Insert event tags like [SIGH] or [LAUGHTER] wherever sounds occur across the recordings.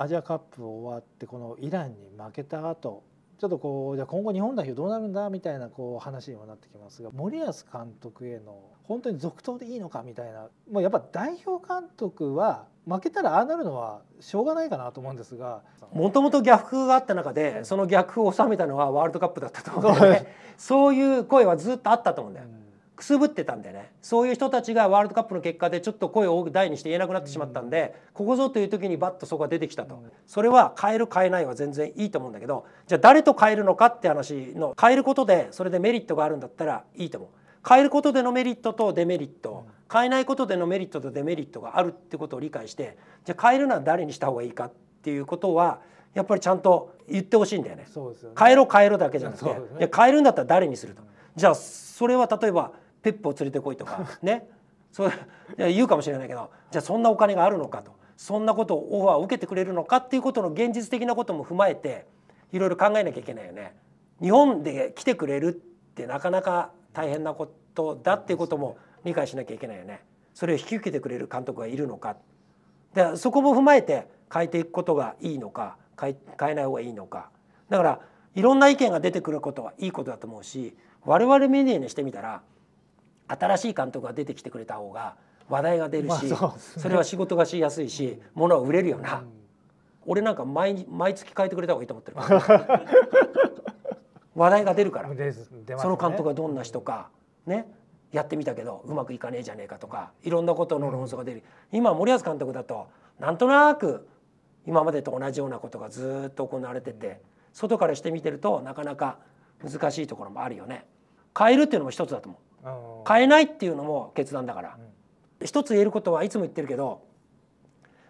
アジアカップ終わってこのイランに負けた後ちょっとこうじゃあ今後日本代表どうなるんだみたいなこう話にもなってきますが森保監督への本当に続投でいいのかみたいなもうやっぱ代表監督は負けたらああなるのはしょうがないかなと思うんですがもともと逆風があった中でその逆風を収めたのはワールドカップだったと思うので、ね、そういう声はずっとあったと思うんだよ。うんくすぶってたんでねそういう人たちがワールドカップの結果でちょっと声を大にして言えなくなってしまったんで、うん、ここぞという時にバッとそこが出てきたと、うん、それは変える変えないは全然いいと思うんだけどじゃあ誰と変えるのかって話の変えることでそれでメリットがあるんだったらいいと思う変えることでのメリットとデメリット、うん変えないことでのメリットとデメリットがあるってことを理解してじゃあ変えるのは誰にした方がいいかっていうことはやっぱりちゃんと言ってほしいんだよね、ね、変えろ変えろだけじゃなくて、ね、変えるんだったら誰にすると、うん、じゃあそれは例えばペップを連れてこいとか [LAUGHS] ねそう言うかもしれないけどじゃあそんなお金があるのかとそんなことをオファーを受けてくれるのかっていうことの現実的なことも踏まえていろいろ考えなきゃいけないよね。日本で来てくれるってなかなか大変なことだっていうことも理解しなきゃいけないよね。それを引き受けてくれる監督がいるのかでそこも踏まえて変えていくことがいいのか変え変えない方がいいのかだからいろんな意見が出てくることはいいことだと思うし我々メディアにしてみたら新しい監督が出てきてくれた方が話題が出るし、まあそね、それは仕事がしやすいし物は売れるよな、うん、俺なんか毎毎月変えてくれた方がいいと思ってる [LAUGHS] 話題が出るから、ね、その監督がどんな人か、ね、やってみたけどうまくいかねえじゃねえかとかいろんなことの論争が出る、うん、今森保監督だとなんとなく今までと同じようなことがずっと行われてて外からしてみてるとなかなか難しいところもあるよね。変えるっていうのも一つだと思う変えないっていうのも決断だから、うん、一つ言えることはいつも言ってるけど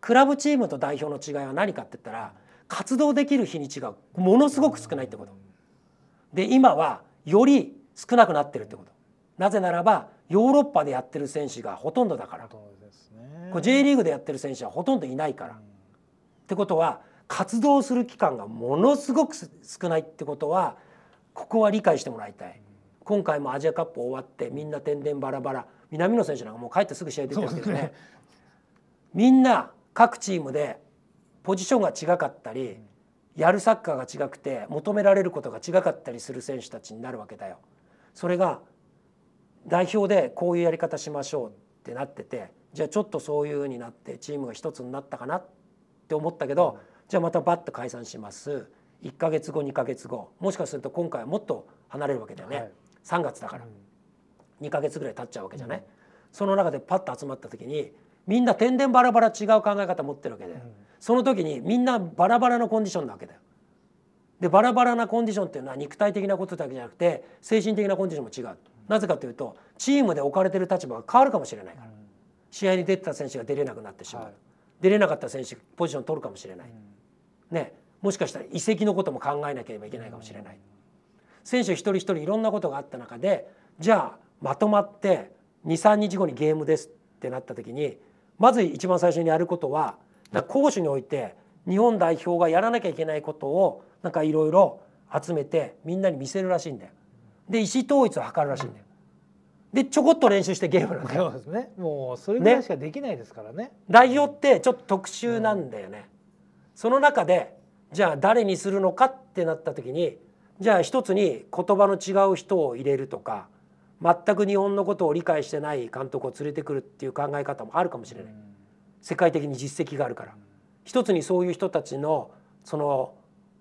クラブチームと代表の違いは何かって言ったら活動できる日にちがものすごく少ないってことで今はより少なくなってるってことなぜならばヨーロッパでやってる選手がほとんどだから、ね、J リーグでやってる選手はほとんどいないから、うん、ってことは活動する期間がものすごく少ないってことはここは理解してもらいたい。今回もアジアカップ終わってみんな点々バラバラ南野選手なんかもう帰ってすぐ試合出てるけどね、ね、みんな各チームでポジションが違かったり、やるサッカーが違くて求められることが違かったりする選手たちになるわけだよ。それが代表でこういうやり方しましょうってなっててじゃあちょっとそういう風になってチームが一つになったかなって思ったけど、じゃあまたバッと解散します1か月後2か月後もしかすると今回はもっと離れるわけだよね。はい3月だから、2か月ぐらい経っちゃうわけじゃない、うん、その中でパッと集まった時にみんな天然バラバラ違う考え方持ってるわけで、うん、その時にみんなバラバラのコンディションなわけだよ。でバラバラなコンディションっていうのは肉体的なことだけじゃなくて精神的なコンディションも違う、なぜかというとチームで置かれてる立場が変わるかもしれないから、試合に出てた選手が出れなくなってしまう、はい、出れなかった選手ポジション取るかもしれない、ね、もしかしたら移籍のことも考えなければいけないかもしれない。選手一人一人いろんなことがあった中でじゃあまとまって23日後にゲームですってなった時にまず一番最初にやることは攻守において日本代表がやらなきゃいけないことをなんかいろいろ集めてみんなに見せるらしいんだよ。で意思統一を図るらしいんだよ。でちょこっと練習してゲームなんだよ。そうですね。もうそれぐらいしかできないですからね。ね代表ってちょっと特殊なんだよね。うん、その中でじゃあ誰にするのかってなった時にじゃあ一つに言葉の違う人を入れるとか全く日本のことを理解してない監督を連れてくるっていう考え方もあるかもしれない、世界的に実績があるから、一つにそういう人たちのその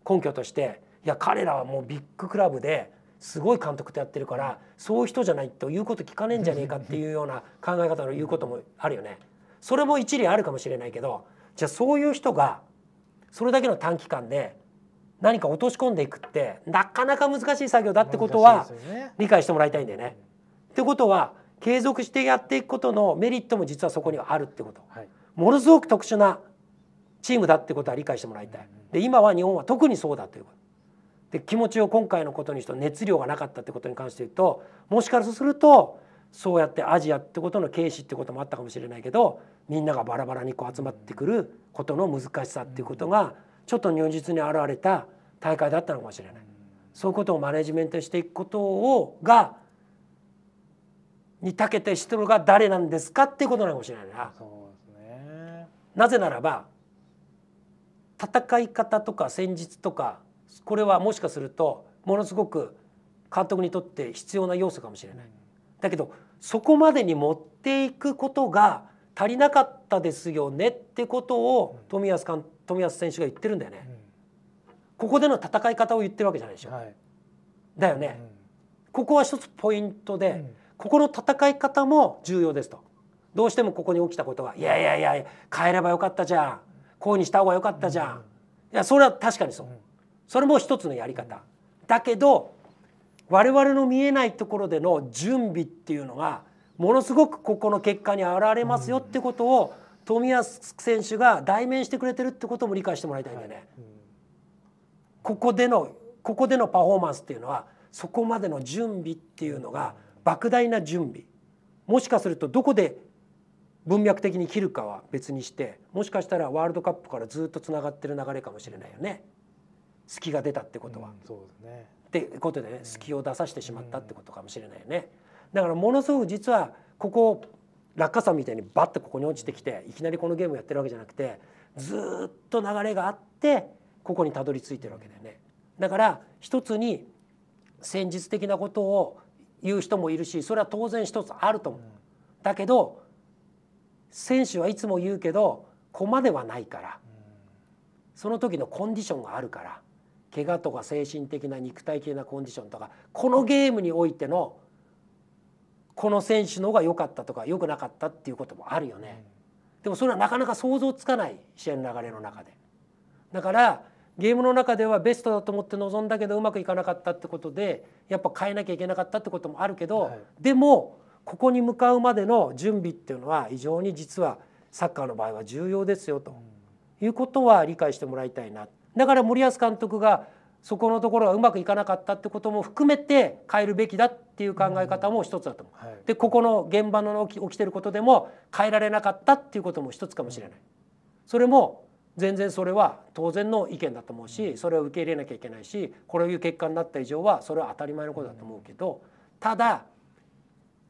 根拠としていや彼らはもうビッグクラブですごい監督とやってるからそういう人じゃないと言うこと聞かねえんじゃねえかっていうような考え方の言うこともあるよね。それも一理あるかもしれないけどじゃあそういう人がそれだけの短期間で何か落とし込んでいくってなかなか難しい作業だってことは理解してもらいたいんだよね。ねってことは継続してやっていくことのメリットも実はそこにはあるってこと、はい、ものすごく特殊なチームだってことは理解してもらいたい。で今は日本は特にそうだということ。で気持ちを今回のことにして熱量がなかったってことに関して言うともしかするとそうやってアジアってことの軽視ってこともあったかもしれないけどみんながバラバラにこう集まってくることの難しさっていうことが、うんちょっと如実に現れた大会だったのかもしれないそういうことをマネジメントしていくことをがにたけて人が誰なんですかっていうことなのかもしれないな。そうですね、なぜならば戦い方とか戦術とかこれはもしかするとものすごく監督にとって必要な要素かもしれない。だけどそこまでに持っていくことが足りなかったですよねってことを富安監督冨安選手が言ってるんだよね、うん、ここでの戦い方を言ってるわけじゃないでしょ、はい、だよね、うん、ここは一つポイントで、うん、ここの戦い方も重要ですとどうしてもここに起きたことがいやいやいや変えればよかったじゃんこうにした方がよかったじゃん、いやそれは確かにそう、それも一つのやり方、だけど我々の見えないところでの準備っていうのがものすごくここの結果に現れますよってことを冨安選手が代面してくれてるってことも理解してもらいたいんだよね、はいうん、ここでのここでのパフォーマンスっていうのはそこまでの準備っていうのが莫大な準備もしかするとどこで文脈的に切るかは別にしてもしかしたらワールドカップからずっとつながってる流れかもしれないよね隙が出たってことは。うん、そうですねってことでね隙を出させてしまったってことかもしれないよね。だからものすごく実はここ落下傘みたいにバッとここに落ちてきていきなりこのゲームやってるわけじゃなくてずっと流れがあってここにたどり着いてるわけだよね。だから一つに戦術的なことを言う人もいるしそれは当然一つあると思う。だけど選手はいつも言うけど駒ではないからその時のコンディションがあるから怪我とか精神的な肉体系なコンディションとかこのゲームにおいてのこの選手の方が良かったとか良くなかったっていうこともあるよね、でもそれはなかなか想像つかない試合の流れの中でだからゲームの中ではベストだと思って臨んだけどうまくいかなかったってことでやっぱ変えなきゃいけなかったってこともあるけど、はい、でもここに向かうまでの準備っていうのは非常に実はサッカーの場合は重要ですよということは理解してもらいたいなだから森保監督がそこのところがうまくいかなかったってことも含めて変えるべきだっていう考え方も一つだと思う、うんはい、でここの現場の起きてることでも変えられなかったっていうことも一つかもしれない、それも全然それは当然の意見だと思うしそれを受け入れなきゃいけないしこういう結果になった以上はそれは当たり前のことだと思うけどただ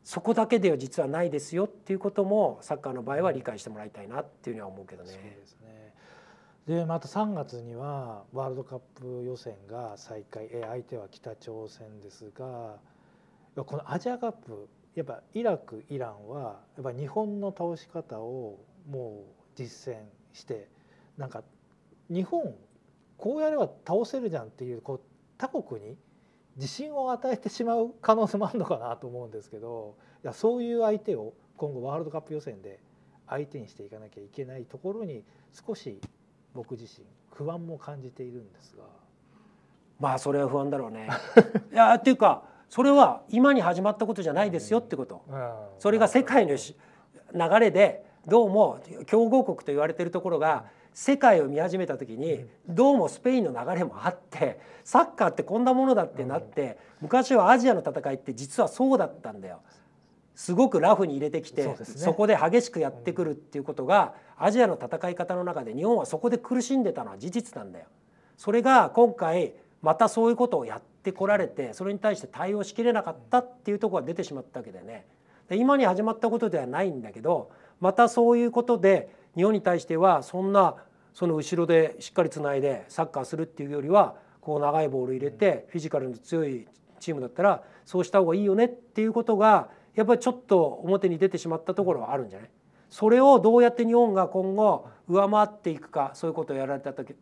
そこだけでは実はないですよっていうこともサッカーの場合は理解してもらいたいなっていうには思うけどね。そうですねでまた3月にはワールドカップ予選が再開相手は北朝鮮ですがこのアジアカップやっぱイラクイランはやっぱ日本の倒し方をもう実践してなんか日本こうやれば倒せるじゃんっていうこう他国に自信を与えてしまう可能性もあるのかなと思うんですけどいやそういう相手を今後ワールドカップ予選で相手にしていかなきゃいけないところに少し僕自身不安も感じているんですがまあそれは不安だろうね [LAUGHS] いやっていうかそれは今に始まったことじゃないですよってこと、うん、それが世界の流れでどうも強豪国と言われてるところが世界を見始めた時にどうもスペインの流れもあってサッカーってこんなものだってなって昔はアジアの戦いって実はそうだったんだよ。すごくラフに入れてきて、ね、そこで激しくやってくるっていうことがアジアの戦い方の中で日本はそこで苦しんでたのは事実なんだよ。それが今回またそういうことをやってこられてそれに対して対応しきれなかったっていうとこが出てしまったわけでねで今に始まったことではないんだけどまたそういうことで日本に対してはそんなその後ろでしっかりつないでサッカーするっていうよりはこう長いボール入れてフィジカルの強いチームだったらそうした方がいいよねっていうことがやっぱりちょっと表に出てしまったところはあるんじゃないそれをどうやって日本が今後上回っていくかそういうことをやられた時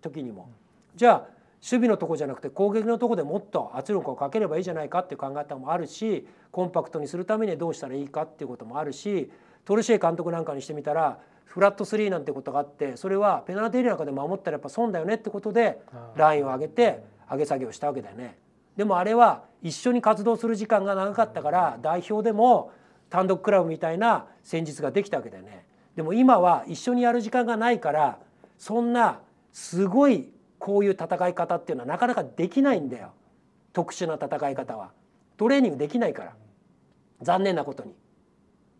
時にもじゃあ守備のとこじゃなくて攻撃のとこでもっと圧力をかければいいじゃないかっていう考え方もあるしコンパクトにするためにどうしたらいいかっていうこともあるしトルシエ監督なんかにしてみたらフラット3なんてことがあってそれはペナルティーエリアの中で守ったらやっぱ損だよねってことでラインを上げて上げ下げをしたわけだよね。でもあれは一緒に活動する時間が長かったから代表でも単独クラブみたいな戦術ができたわけだよね。でも今は一緒にやる時間がないからそんなすごいこういう戦い方っていうのはなかなかできないんだよ特殊な戦い方は。トレーニングできないから残念なことに。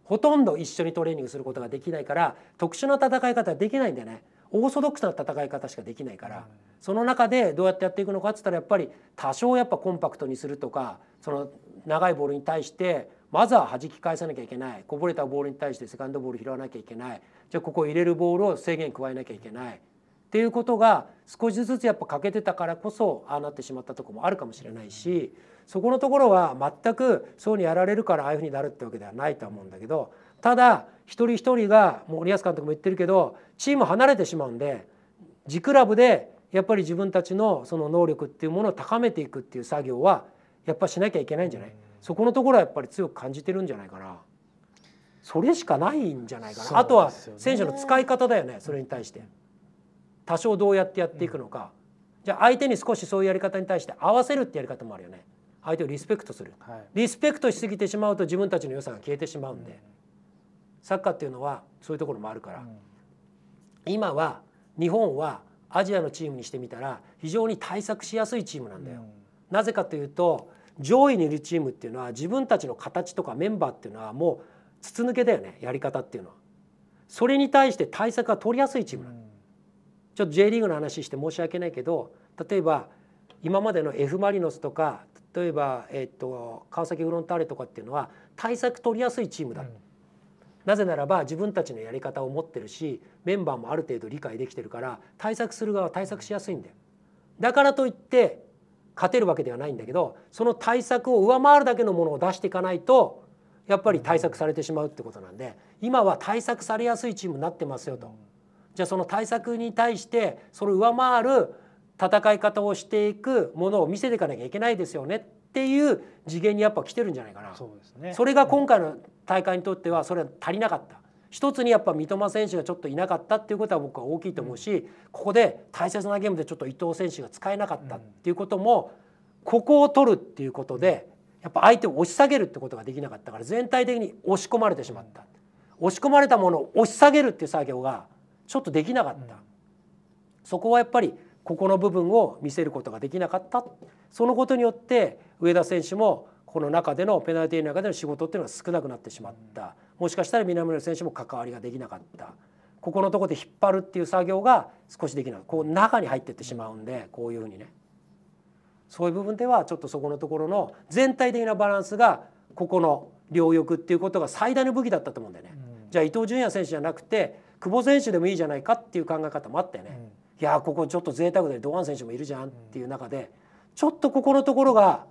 ほとんど一緒にトレーニングすることができないから特殊な戦い方はできないんだよね。オーソドックスな戦い方しかできないから、その中でどうやってやっていくのかっつったらやっぱり多少やっぱコンパクトにするとかその長いボールに対してまずは弾き返さなきゃいけないこぼれたボールに対してセカンドボール拾わなきゃいけないじゃあここ入れるボールを制限加えなきゃいけないっていうことが少しずつやっぱ欠けてたからこそああなってしまったとこもあるかもしれないしそこのところは全くそうにやられるからああいうふうになるってわけではないとは思うんだけどただ一人一人がもう森保監督も言ってるけどチーム離れてしまうんで自クラブでやっぱり自分たちのその能力っていうものを高めていくっていう作業はやっぱしなきゃいけないんじゃないそこのところはやっぱり強く感じてるんじゃないかなそれしかないんじゃないかな、ね、あとは選手の使い方だよねそれに対して多少どうやってやっていくのか、うん、じゃあ相手に少しそういうやり方に対して合わせるってやり方もあるよね相手をリスペクトする、はい、リスペクトしすぎてしまうと自分たちの良さが消えてしまうんで、うんサッカーっていうのはそういうところもあるから、今は日本はアジアのチームにしてみたら非常に対策しやすいチームなんだよ。なぜかというと上位にいるチームっていうのは自分たちの形とかメンバーっていうのはもう筒抜けだよねやり方っていうのは。それに対して対策は取りやすいチームなの。ちょっと J リーグの話して申し訳ないけど例えば今までの F・ マリノスとか例えば、えっと川崎フロンターレとかっていうのは対策取りやすいチームだ、うん、なぜならば自分たちのやり方を持ってるしメンバーもある程度理解できてるから対策する側は対策しやすいんだよ。だからといって勝てるわけではないんだけどその対策を上回るだけのものを出していかないとやっぱり対策されてしまうってことなんで今は対策されやすいチームになってますよと。じゃあその対策に対してそれを上回る戦い方をしていくものを見せていかなきゃいけないですよねっていう次元にやっぱ来てるんじゃないかなそうです、ね、それが今回の大会にとってはそれは足りなかった一つにやっぱ三笘選手がちょっといなかったっていうことは僕は大きいと思うし、うん、ここで大切なゲームでちょっと伊藤選手が使えなかったっていうことも、うん、ここを取るっていうことでやっぱ相手を押し下げるってことができなかったから全体的に押し込まれてしまった、うん、押し込まれたものを押し下げるっていう作業がちょっとできなかった、そこはやっぱりここの部分を見せることができなかったそのことによって上田選手もこの中でのペナルティーの中での仕事っていうのが少なくなってしまったもしかしたら南野選手も関わりができなかったここのとこで引っ張るっていう作業が少しできないこう中に入ってってしまうんでこういうふうにねそういう部分ではちょっとそこのところの全体的なバランスがここの両翼っていうことが最大の武器だったと思うんだよね。じゃあ伊東純也選手じゃなくて久保選手でもいいじゃないかっていう考え方もあったよね。うんいやここちょっと贅沢で堂安選手もいるじゃんっていう中でちょっとここのところが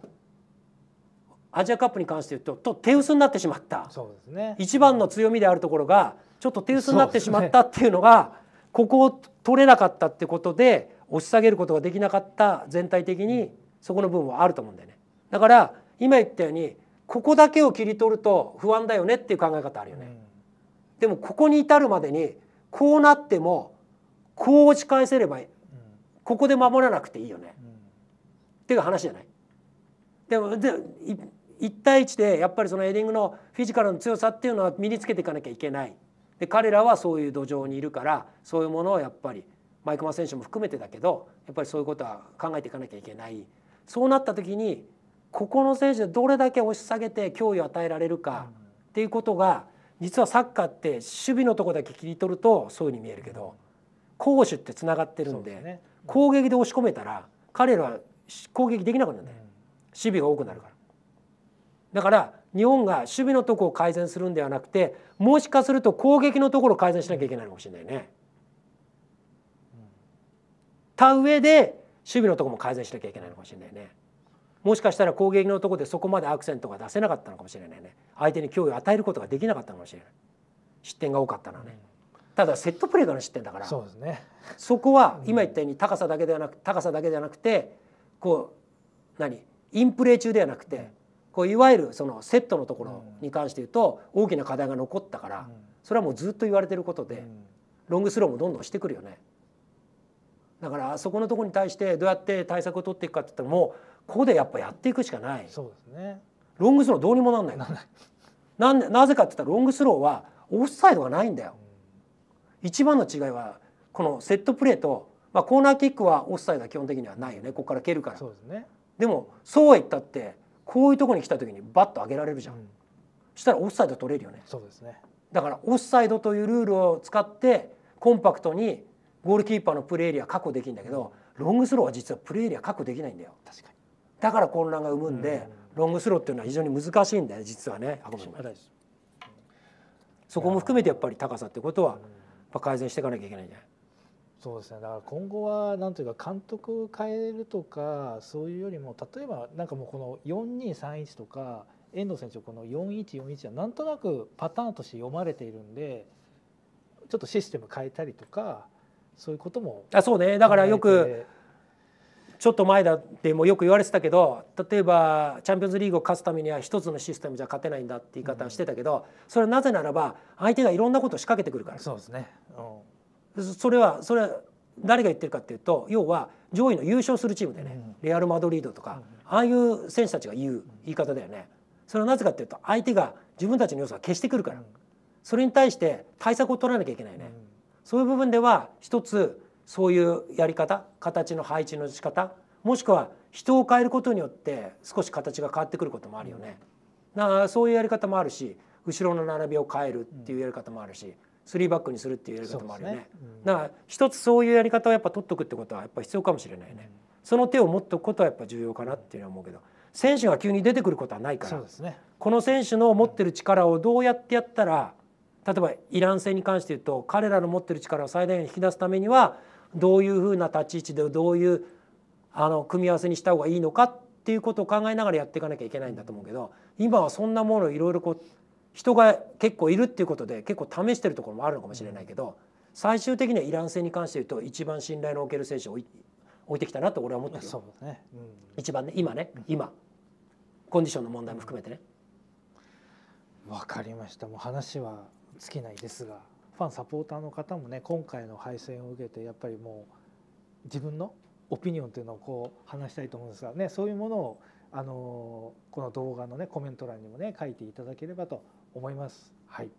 アジアカップに関して言うとと手薄になってしまったそうです、ね、一番の強みであるところがちょっと手薄になってしまったっていうのがここを取れなかったってことで押し下げることができなかった全体的にそこの部分はあると思うんだよね。だから今言ったようにここだけを切り取ると不安だよねっていう考え方あるよね。でもここに至るまでにこうなってもこう打ち返せればここで守らなくていいよね、っていう話じゃない。でもで1対1でやっぱりそのエディングのフィジカルの強さっていうのは身につけていかなきゃいけないで彼らはそういう土壌にいるからそういうものをやっぱりマイクマ選手も含めてだけどやっぱりそういうことは考えていかなきゃいけないそうなった時にここの選手でどれだけ押し下げて脅威を与えられるかっていうことが実はサッカーって守備のとこだけ切り取るとそういうふうに見えるけど。攻守ってつながってるんで、ね攻撃で押し込めたら彼らは攻撃できなくなるんだよ、うん、守備が多くなるからだから日本が守備のとこを改善するんではなくてもしかすると攻撃のところを改善しなきゃいけないのかもしれないね。た、うん、上で守備のとこも改善しなきゃいけないのかもしれないね。もしかしたら攻撃のとこでそこまでアクセントが出せなかったのかもしれないね相手に脅威を与えることができなかったのかもしれない失点が多かったのはね。うんただセットプレーから失点だからそうです、ね、そこは今言ったように高さだけではなく高さだけじゃなくてこう何インプレー中ではなくて、こういわゆるそのセットのところに関して言うと大きな課題が残ったから、それはもうずっと言われてることで、ロングスローもどんどんしてくるよね。だからそこのところに対してどうやって対策を取っていくかって言ったらもうここでやっぱやっていくしかない。そうですね。ロングスローどうにもなんない。ななぜかって言ったらロングスローはオフサイドがないんだよ。うん一番の違いはこのセットプレーと、まあ、コーナーキックはオフサイドは基本的にはないよねここから蹴るから。そうですね、でもそうは言ったってこういうとこに来た時にバッと上げられるじゃん、うん、したらオフサイド取れるよねそうですねだからオフサイドというルールを使ってコンパクトにゴールキーパーのプレーエリア確保できるんだけど、うん、ロングスローは実はプレーエリア確保できないんだよ確かにだから混乱が生むんで、うん、ロングスローっていうのは非常に難しいんだよ実はねそこも含めてやっぱり高さってことは、うんぱ改善していかなきゃいけないんじゃないそうですねだから今後は何というか監督変えるとかそういうよりも例えばなんかもうこの4231とか遠藤選手この4141はなんとなくパターンとして読まれているんでちょっとシステム変えたりとかそういうこともあそうねだからよくちょっと前だってもよく言われてたけど例えばチャンピオンズリーグを勝つためには一つのシステムじゃ勝てないんだって言い方してたけど、それはなぜならば相手がいろんなことを仕掛けてくるからそうですね、うん、それはそれは誰が言ってるかっていうと要は上位の優勝するチームでね、レアル・マドリードとか、ああいう選手たちが言う言い方だよね。それはなぜかっていうと相手が自分たちの要素が消してくるから、それに対して対策を取らなきゃいけないね、そういう部分では一つそういうやり方形の配置の仕方もしくは人を変えることによって少し形が変わってくることもあるよね。なそういうやり方もあるし後ろの並びを変えるっていうやり方もあるし。3バックにするっていうやり方もあるよね、ねうん、だか一つそういうやり方をやっぱ取っとくってことはやっぱ必要かもしれないね、うん、その手を持っておくことはやっぱ重要かなっていうのは思うけど選手が急に出てくることはないから、ね、この選手の持ってる力をどうやってやったら例えばイラン戦に関して言うと彼らの持ってる力を最大限引き出すためにはどういうふうな立ち位置でどういうあの組み合わせにした方がいいのかっていうことを考えながらやっていかなきゃいけないんだと思うけど今はそんなものをいろいろこう人が結構いるっていうことで結構試してるところもあるのかもしれないけど最終的にはイラン戦に関して言うと一番信頼のおける選手を置いてきたなと俺は思ってるよ、ねうん、一番ね今ね今コンディションの問題も含めてね。わかりましたもう話は尽きないですがファンサポーターの方もね今回の敗戦を受けてやっぱりもう自分のオピニオンというのをこう話したいと思うんですがねそういうものをあのこの動画のねコメント欄にもね書いていただければと思います。はい。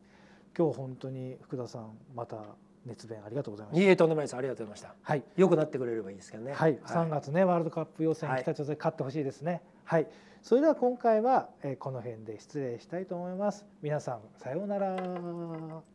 今日本当に福田さんまた熱弁ありがとうございました。いえとんでもないです。ありがとうございました。はい。良くなってくれればいいですけどね。はい。三、はい、月ねワールドカップ予選、北朝鮮勝ってほしいですね。はい。それでは今回はこの辺で失礼したいと思います。皆さんさようなら。